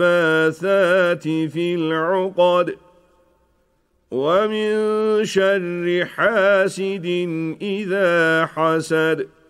النفاثات في العقد ومن شر حاسد إذا حسد